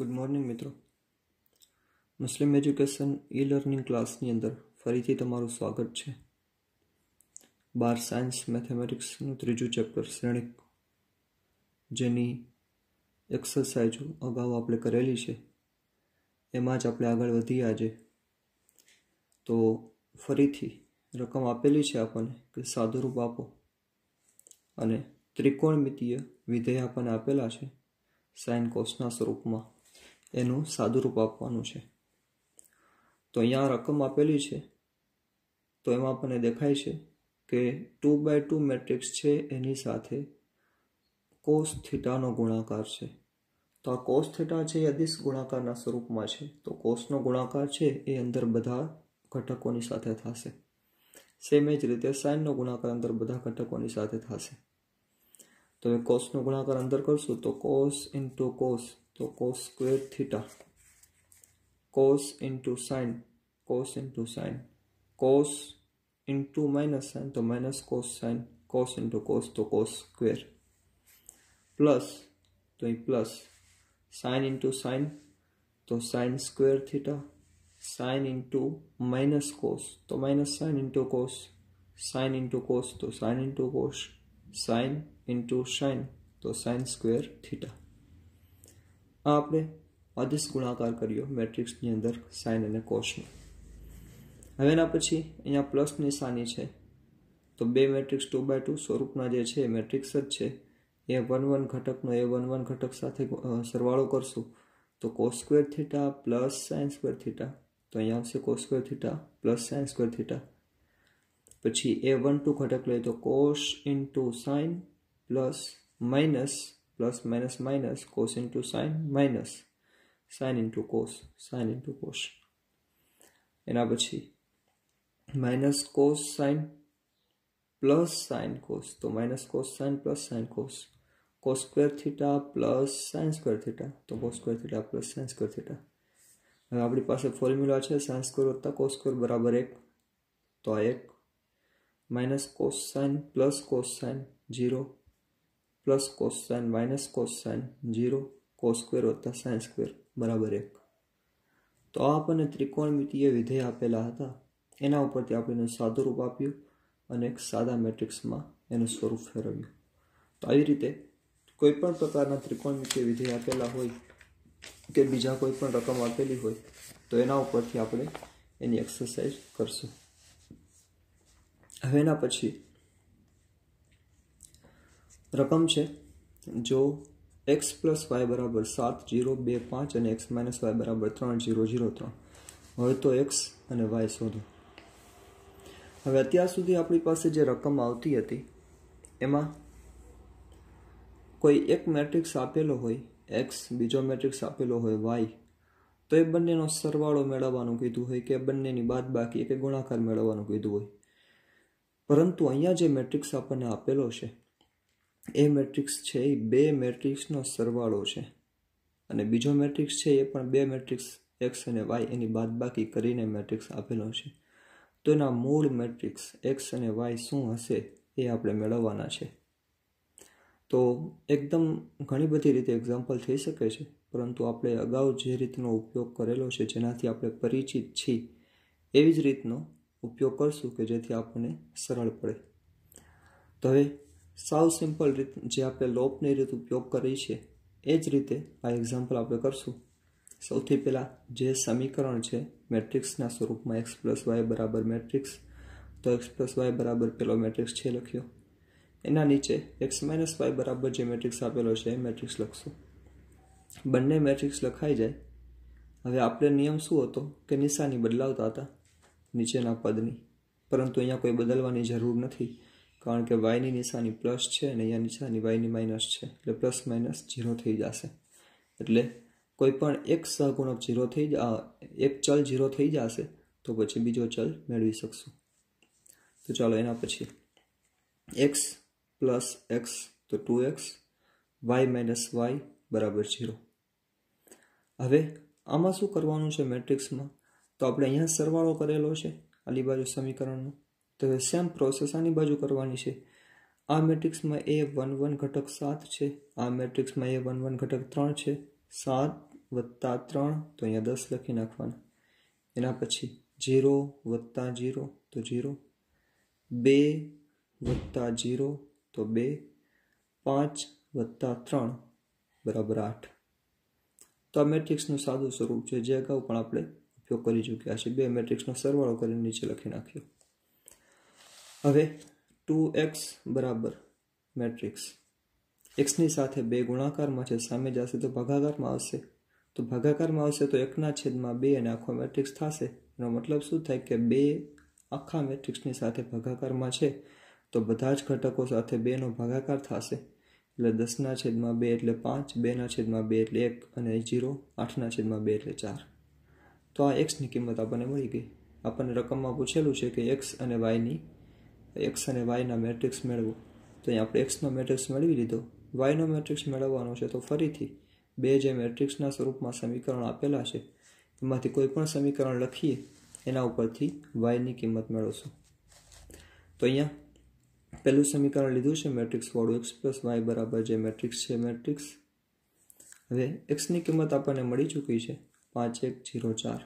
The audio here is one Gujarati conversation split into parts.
ગુડ મોર્નિંગ મિત્રો મુસ્લિમ એજ્યુકેશન ઈ લર્નિંગ ક્લાસની અંદર ફરીથી તમારું સ્વાગત છે બાર સાયન્સ મેથેમેટિક્સનું ત્રીજું ચેપ્ટર શ્રેણિક જેની એક્સરસાઇઝો અગાઉ આપણે કરેલી છે એમાં જ આપણે આગળ વધીએ આજે તો ફરીથી રકમ આપેલી છે આપણને કે સાદુરૂપ આપો અને ત્રિકોણમિતીય વિધેય આપણને આપેલા છે સાઇન કોસના સ્વરૂપમાં એનું સાદું રૂપ આપવાનું છે તો અહીંયા રકમ આપેલી છે તો એમાં આપણને દેખાય છે કે ટુ બાય ટુ મેટ્રિક્સ છે એની સાથે કોસ થીટાનો ગુણાકાર છે તો આ કોસ થીટા છે એ અદિશ ગુણાકારના સ્વરૂપમાં છે તો કોસનો ગુણાકાર છે એ અંદર બધા ઘટકોની સાથે થશે સેમ એ જ રીતે સાઇનનો ગુણાકાર અંદર બધા ઘટકોની સાથે થશે તો કોસનો ગુણાકાર અંદર કરશું તો કોસ ઇન્ટુ કોસ तो cos square theta cos into sine cos into sine cos into minus sine तो minus cos sine cos into cos तो कोस स्क्वेयर प्लस तो ये प्लस साइन इंटू साइन तो sine square theta sine into minus cos तो minus sine into cos sine into cos तो sine into cos sine into sine तो साइन स्क्वेयर थीटा આ આપણે અદિશ ગુણાકાર કર્યો મેટ્રિક્સની અંદર સાઇન અને કોસનો હવે એના પછી અહીંયા પ્લસ નિશાની છે તો બે મેટ્રિક્સ ટુ બાય ટુ સ્વરૂપના જે છે મેટ્રિક્સ જ છે એ વન વન ઘટકનો એ વન વન ઘટક સાથે સરવાળો કરશું તો cos square theta plus sine square theta તો અહીંયા આવશે cos square theta plus sine square theta પછી એ વન ટુ ઘટક લઈએ તો cos into sine plus minus plus minus minus cos into sine minus sin into cos sin into cos એના પછી minus cos sine plus sine cos તો minus cos sine plus sine cos cos square theta plus sine square theta તો cos square theta plus sine square theta હવે આપણી પાસે ફોર્મ્યુલા છે સાઇન સ્ક્વેર વત્તા કોસ સ્ક્વેર બરાબર એક તો એક minus cos sine plus cos sine zero plus cos sine minus cos sine zero cos square વત્તા સાઇન સ્ક્વેર બરાબર એક તો આ આપણને ત્રિકોણમિતિય વિધેય આપેલા હતા એના ઉપરથી આપણે સાદું રૂપ આપ્યું અને એક સાદા મેટ્રિક્સમાં એનું સ્વરૂપ ફેરવ્યું તો આવી રીતે કોઈપણ પ્રકારના ત્રિકોણમિતિય વિધેય આપેલા હોય કે બીજા કોઈ પણ રકમ આપેલી હોય તો એના ઉપરથી આપણે એની એક્સરસાઇઝ કરશું હવે એના પછી રકમ છે જો એક્સ પ્લસ વાય બરાબર સાત જીરો બે પાંચ અને એક્સ માઇનસ વાય બરાબર ત્રણ જીરો જીરો ત્રણ હવે તો એક્સ અને વાય શોધો હવે અત્યાર સુધી આપણી પાસે જે રકમ આવતી હતી એમાં કોઈ એક મેટ્રિક્સ આપેલો હોય એક્સ બીજો મેટ્રિક્સ આપેલો હોય વાય તો એ બંનેનો સરવાળો મેળવવાનું કીધું હોય કે બંનેની બાદ બાકી કે ગુણાકાર મેળવવાનું કીધું હોય પરંતુ અહીંયા જે મેટ્રિક્સ આપણને આપેલો છે એ મેટ્રિક્સ છે એ બે મેટ્રિક્સનો સરવાળો છે અને બીજો મેટ્રિક્સ છે એ પણ બે મેટ્રિક્સ એક્સ અને વાય એની બાદબાકી કરીને મેટ્રિક્સ આપેલો છે તો એના મૂળ મેટ્રિક્સ એક્સ અને વાય શું હશે એ આપણે મેળવવાના છે તો એકદમ ઘણી બધી રીતે એક્ઝામ્પલ થઈ શકે છે પરંતુ આપણે અગાઉ જે રીતનો ઉપયોગ કરેલો છે જેનાથી આપણે પરિચિત છીએ એવી જ રીતનો ઉપયોગ કરશું કે જેથી આપણને સરળ પડે તો હવે સાવ સિમ્પલ રીત જે આપણે લોપની રીત ઉપયોગ કરી છે એ જ રીતે આ એક્ઝામ્પલ આપણે કરશું સૌથી પહેલાં જે સમીકરણ છે મેટ્રિક્સના સ્વરૂપમાં એક્સ પ્લસ વાય બરાબર મેટ્રિક્સ તો એક્સ પ્લસ વાય બરાબર પેલો મેટ્રિક્સ છે લખ્યો એના નીચે એક્સ માઇનસ વાય બરાબર જે મેટ્રિક્સ આપેલો છે એ મેટ્રિક્સ લખશું બંને મેટ્રિક્સ લખાઈ જાય હવે આપણે નિયમ શું હતો કે નિશાની બદલાવતા હતા નીચેના પદની પરંતુ અહીંયા કોઈ બદલવાની જરૂર નથી કારણ કે વાયની નિશાની પ્લસ છે અને અહીંયા નિશાની વાયની માઇનસ છે એટલે પ્લસ માઇનસ ઝીરો થઈ જશે એટલે કોઈ પણ એક સહગુણક ઝીરો થઈ એક ચલ ઝીરો થઈ જશે તો પછી બીજો ચલ મેળવી શકશું તો ચાલો એના પછી એક્સ પ્લસ એક્સ તો two X Y minus Y બરાબર ઝીરો હવે આમાં શું કરવાનું છે મેટ્રિક્સમાં તો આપણે અહીંયા સરવાળો કરેલો છે આલી બાજુ સમીકરણનો તો સેમ પ્રોસેસ આની બાજુ કરવાની છે આ મેટ્રિક્સમાં એ વન વન ઘટક સાત છે આ મેટ્રિક્સમાં એ વન વન ઘટક ત્રણ છે સાત વત્તા ત્રણ તો અહીંયા દસ લખી નાખવાના એના પછી જીરો વત્તા જીરો તો જીરો બે વત્તા જીરો તો બે પાંચ વત્તા ત્રણ બરાબર આઠ તો આ મેટ્રિક્સનું સાદું સ્વરૂપ છે જે અગાઉ પણ આપણે ઉપયોગ કરી ચૂક્યા છે બે મેટ્રિક્સનો સરવાળો કરીને નીચે લખી નાખ્યો હવે ટુ એક્સ બરાબર મેટ્રિક્સ એક્સની સાથે બે ગુણાકારમાં છે સામે જશે તો ભાગાકારમાં આવશે તો ભાગાકારમાં આવશે તો એકના છેદમાં બે અને આખો મેટ્રિક્સ થશે એનો મતલબ શું થાય કે બે આખા મેટ્રિક્સની સાથે ભાગાકારમાં છે તો બધા જ ઘટકો સાથે બેનો ભાગાકાર થશે એટલે દસના છેદમાં બે એટલે પાંચ બેના છેદમાં બે એટલે એક અને જીરો આઠના છેદમાં બે એટલે ચાર તો આ એક્સની કિંમત આપણને મળી ગઈ આપણને રકમમાં પૂછેલું છે કે એક્સ અને વાયની એક્સ અને વાયના મેટ્રિક્સ મેળવો તો અહીં આપણે એક્સનો મેટ્રિક્સ મેળવી લીધો વાયનો મેટ્રિક્સ મેળવવાનો છે તો ફરીથી બે જે મેટ્રિક્સના સ્વરૂપમાં સમીકરણ આપેલા છે એમાંથી કોઈ પણ સમીકરણ લખીએ એના ઉપરથી વાયની કિંમત મેળવશો તો અહીંયા પહેલું સમીકરણ લીધું છે મેટ્રિક્સવાળું એક્સ પ્લસ વાય બરાબર જે મેટ્રિક્સ છે મેટ્રિક્સ હવે એક્સની કિંમત આપણને મળી ચૂકી છે પાંચ એક જીરો ચાર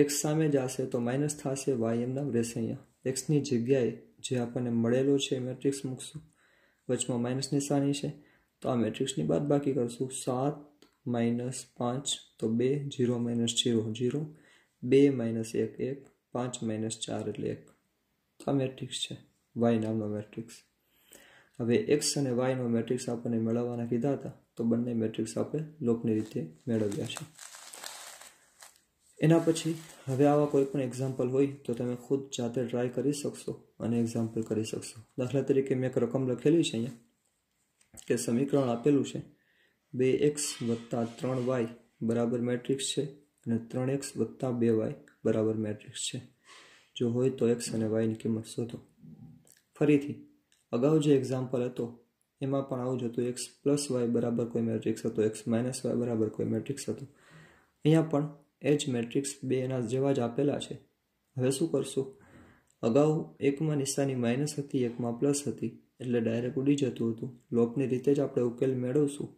એક્સ સામે જશે તો માઇનસ થશે વાય એમના રહેશે અહીંયા એક્સની જગ્યાએ જે આપણને મળેલો છે એ મેટ્રિક્સ મૂકશું વચમાં માઇનસ નિશાની છે તો આ મેટ્રિક્સની બાદ બાકી કરશું સાત માઇનસ પાંચ તો બે જીરો માઇનસ જીરો જીરો બે માઇનસ એક એક પાંચ માઇનસ ચાર એટલે એક તો આ મેટ્રિક્સ છે વાય નામનો મેટ્રિક્સ હવે એક્સ અને વાયનો મેટ્રિક્સ આપણને મેળવવાના કીધા હતા તો બંને મેટ્રિક્સ આપણે લોકની રીતે મેળવ્યા છે એના પછી હવે આવા કોઈ પણ એક્ઝામ્પલ હોય તો તમે ખુદ જાતે ટ્રાય કરી શકશો અને એક્ઝામ્પલ કરી શકશો દાખલા તરીકે મેં એક રકમ લખેલી છે અહીંયા કે સમીકરણ આપેલું છે બે એક્સ વત્તા ત્રણ વાય બરાબર મેટ્રિક્સ છે અને ત્રણ એક્સ વત્તા બે વાય બરાબર મેટ્રિક્સ છે જો હોય તો એક્સ અને વાયની કિંમત શોધો ફરીથી અગાઉ જે એક્ઝામ્પલ હતો એમાં પણ આવું જ હતું એક્સ પ્લસ વાય બરાબર કોઈ મેટ્રિક્સ હતો એક્સ માઇનસ વાય બરાબર કોઈ મેટ્રિક્સ હતો અહીંયા પણ એ જ મેટ્રિક્સ બે એના જેવા જ આપેલા છે હવે શું કરશું અગાઉ એકમાં નિશાની માઇનસ હતી એકમાં પ્લસ હતી એટલે ડાયરેક્ટ ઉડી જતું હતું લોપની રીતે જ આપણે ઉકેલ મેળવશું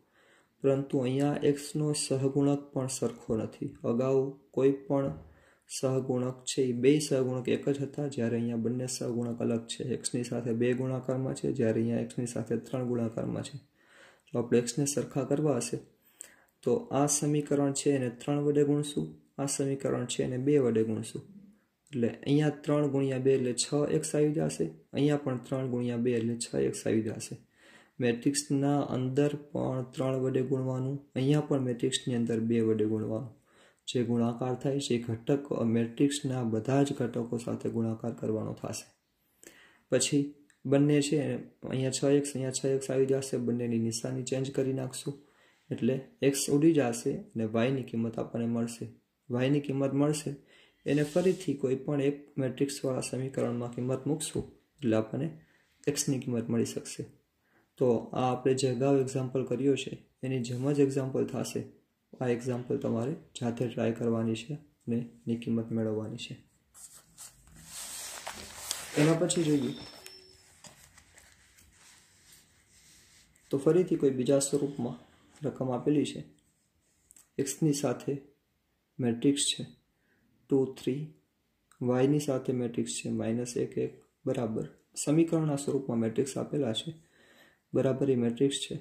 પરંતુ અહીંયા એક્સનો સહગુણક પણ સરખો નથી અગાઉ કોઈ પણ સહગુણક છે એ બે સહગુણક એક જ હતા જ્યારે અહીંયા બંને સહગુણક અલગ છે એક્સની સાથે બે ગુણાકારમાં છે જ્યારે અહીંયા એક્સની સાથે ત્રણ ગુણાકારમાં છે તો આપણે એક્સને સરખા કરવા હશે તો આ સમીકરણ છે એને ત્રણ વડે ગુણશું આ સમીકરણ છે એને બે વડે ગુણશું એટલે અહીંયા ત્રણ ગુણ્યા બે એટલે છ એક્સ આવી જશે અહીંયા પણ ત્રણ ગુણ્યા બે એટલે છ એક્સ આવી જશે મેટ્રિક્સના અંદર પણ ત્રણ વડે ગુણવાનું અહીંયા પણ મેટ્રિક્સની અંદર બે વડે ગુણવાનું જે ગુણાકાર થાય છે એ ઘટક મેટ્રિક્સના બધા જ ઘટકો સાથે ગુણાકાર કરવાનો થશે પછી બંને છે અહીંયા છ એક્સ અહીંયા છ એક્સ આવી જશે બંનેની નિશાની ચેન્જ કરી નાખશું એટલે એક્સ ઉડી જશે અને વાયની કિંમત આપણને મળશે વાયની કિંમત મળશે એને ફરીથી કોઈ પણ એક મેટ્રિક્સવાળા સમીકરણમાં કિંમત મૂકશું એટલે આપણને એક્સની કિંમત મળી શકશે તો આ આપણે જે અગાઉ એક્ઝામ્પલ કર્યો છે એની જેમ જ એક્ઝામ્પલ થશે આ એક્ઝામ્પલ તમારે જાતે ટ્રાય કરવાની છે અને એની કિંમત મેળવવાની છે એના પછી જોઈએ તો ફરીથી કોઈ બીજા સ્વરૂપમાં રકમ આપેલી છે એક્સની સાથે મેટ્રિક્સ છે ટુ થ્રી વાયની સાથે મેટ્રિક્સ છે માઇનસ એક એક બરાબર સમીકરણના સ્વરૂપમાં મેટ્રિક્સ આપેલા છે બરાબર એ મેટ્રિક્સ છે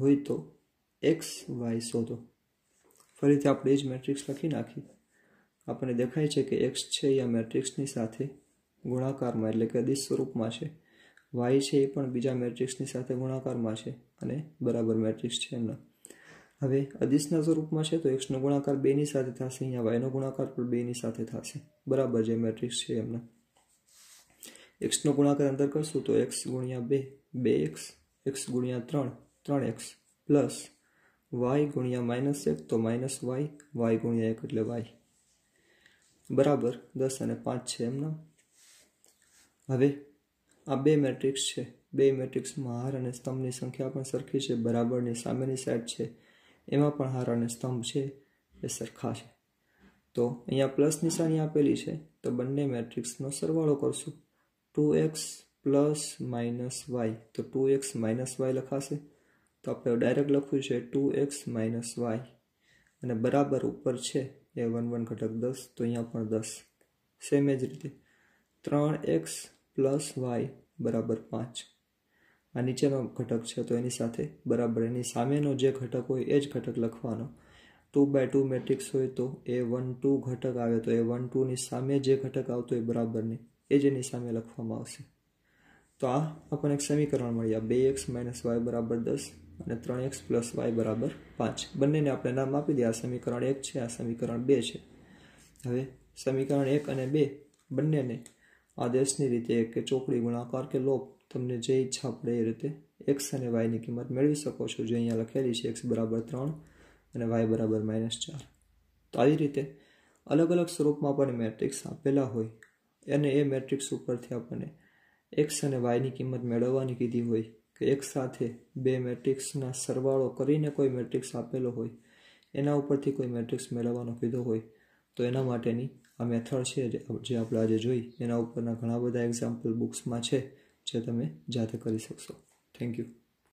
હોય તો એક્સ વાય શોધો ફરીથી આપણે એ જ મેટ્રિક્સ લખી નાખી આપણને દેખાય છે કે એક્સ છે યા મેટ્રિક્સની સાથે ગુણાકારમાં એટલે કે અદિશ સ્વરૂપમાં છે વાય છે એ પણ બીજા મેટ્રિક્સની સાથે ગુણાકારમાં છે અને બરાબર મેટ્રિક્સ છે એમના હવે અદિશના સ્વરૂપમાં છે તો એક્સનો ગુણાકાર બેની સાથે થશે અહીંયા વાયનો ગુણાકાર પણ બેની સાથે થશે બરાબર જે મેટ્રિક્સ છે એમના એક્સનો ગુણાકાર અંદર કરશું તો એક્સ ગુણ્યા બે બે એક્સ એક્સ ગુણ્યા ત્રણ ત્રણ એક્સ પ્લસ વાય ગુણ્યા માઇનસ એક તો માઇનસ વાય વાય ગુણ્યા એક એટલે વાય બરાબર દસ અને પાંચ છે એમના હવે આ બે મેટ્રિક્સ છે બે મેટ્રિક્સમાં હાર અને સ્તંભની સંખ્યા પણ સરખી છે બરાબરની સામેની સાઈડ છે એમાં પણ હાર અને સ્તંભ છે એ સરખા છે તો અહીંયા પ્લસ નિશાની આપેલી છે તો બંને મેટ્રિક્સનો સરવાળો કરશું two X plus minus Y તો ટુ એક્સ માઇનસ વાય લખાશે તો આપણે ડાયરેક્ટ લખ્યું છે ટુ એક્સ માઇનસ વાય અને બરાબર ઉપર છે એ વન વન ઘટક દસ તો અહીંયા પણ દસ સેમ એ જ રીતે ત્રણ એક્સ પ્લસ વાય બરાબર પાંચ આ નીચેનો ઘટક છે તો એની સાથે બરાબર એની સામેનો જે ઘટક હોય એ જ ઘટક લખવાનો ટુ બાય ટુ મેટ્રિક્સ હોય તો એ વન ટુ ઘટક આવે તો એ વન ટુની સામે જે ઘટક આવતો હોય બરાબરની એ જ એની સામે લખવામાં આવશે તો આ આપણને એક સમીકરણ મળ્યા બે એક્સ માઇનસ વાય બરાબર દસ અને ત્રણ એક્સ પ્લસ વાય બરાબર પાંચ બંનેને આપણે નામ આપી દઈએ આ સમીકરણ એક છે આ સમીકરણ બે છે હવે સમીકરણ એક અને બે બંનેને આદેશની રીતે કે ચોકડી ગુણાકાર કે લોપ તમને જે ઈચ્છા પડે એ રીતે એક્સ અને વાયની કિંમત મેળવી શકો છો જે અહીંયા લખેલી છે એક્સ બરાબર ત્રણ અને વાય બરાબર માઇનસ ચાર તો આવી રીતે અલગ અલગ સ્વરૂપમાં આપણને મેટ્રિક્સ આપેલા હોય અને એ મેટ્રિક્સ ઉપરથી આપણને એક્સ અને વાયની કિંમત મેળવવાની કીધી હોય કે એક સાથે બે મેટ્રિક્સના સરવાળો કરીને કોઈ મેટ્રિક્સ આપેલો હોય એના ઉપરથી કોઈ મેટ્રિક્સ મેળવવાનો કીધો હોય તો એના માટેની આ મેથડ છે જે આપણે આજે જોઈ એના ઉપરના ઘણા બધા એક્ઝામ્પલ બુક્સમાં છે જે તમે જાતે કરી શકશો થેન્ક યુ